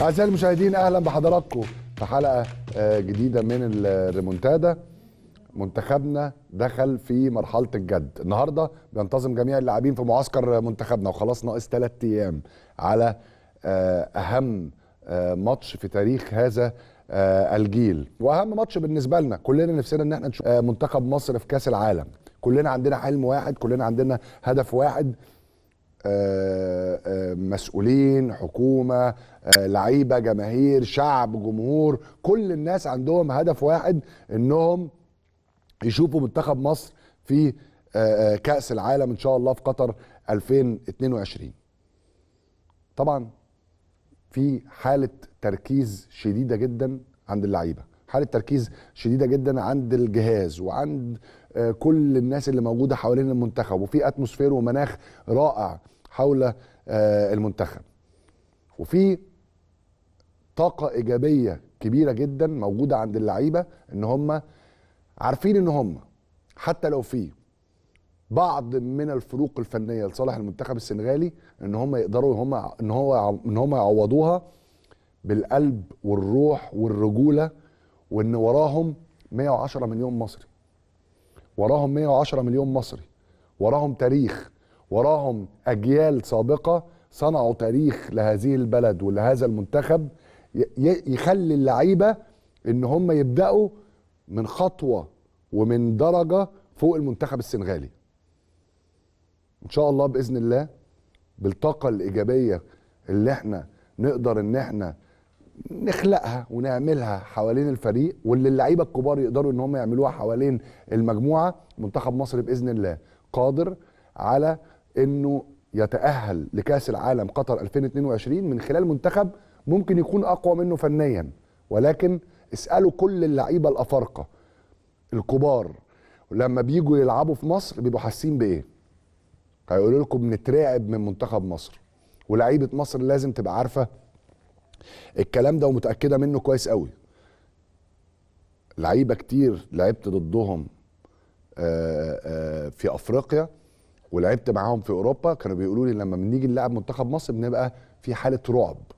أعزائي المشاهدين أهلا بحضراتكم في حلقة آه، جديدة من الريمونتادا منتخبنا دخل في مرحلة الجد النهاردة بينتظم جميع اللاعبين في معسكر منتخبنا وخلاص ناقص ثلاث أيام على آه، أهم آه، ماتش في تاريخ هذا الجيل وأهم ماتش بالنسبة لنا كلنا نفسنا إن احنا نشوف منتخب مصر في كأس العالم كلنا عندنا حلم واحد كلنا عندنا هدف واحد آه، آه، مسؤولين حكومه آه، لعيبه جماهير شعب جمهور كل الناس عندهم هدف واحد انهم يشوفوا منتخب مصر في كاس العالم ان شاء الله في قطر 2022 طبعا في حاله تركيز شديده جدا عند اللعيبه حاله تركيز شديده جدا عند الجهاز وعند آه، كل الناس اللي موجوده حوالين المنتخب وفي اتموسفير ومناخ رائع حول آه، المنتخب وفي طاقه ايجابيه كبيره جدا موجوده عند اللعيبه ان هم عارفين ان هم حتى لو في بعض من الفروق الفنيه لصالح المنتخب السنغالي ان هم يقدروا هم ان هو ان هم يعوضوها بالقلب والروح والرجوله وان وراهم 110 مليون مصري وراهم 110 مليون مصري وراهم تاريخ وراهم اجيال سابقه صنعوا تاريخ لهذه البلد ولهذا المنتخب يخلي اللعيبه ان هم يبداوا من خطوه ومن درجه فوق المنتخب السنغالي ان شاء الله باذن الله بالطاقه الايجابيه اللي احنا نقدر ان احنا نخلقها ونعملها حوالين الفريق واللي اللعيبه الكبار يقدروا ان هم يعملوها حوالين المجموعه منتخب مصر باذن الله قادر على انه يتاهل لكاس العالم قطر 2022 من خلال منتخب ممكن يكون اقوى منه فنيا ولكن اسالوا كل اللعيبه الافارقه الكبار لما بيجوا يلعبوا في مصر بيبقوا حاسين بايه هيقولوا لكم بنترعب من منتخب مصر ولعيبه مصر لازم تبقى عارفه الكلام ده ومتاكده منه كويس قوي لعيبه كتير لعبت ضدهم آه، آه، في افريقيا ولعبت معاهم في اوروبا كانوا بيقولوا لي لما بنيجي نلعب منتخب مصر بنبقى في حاله رعب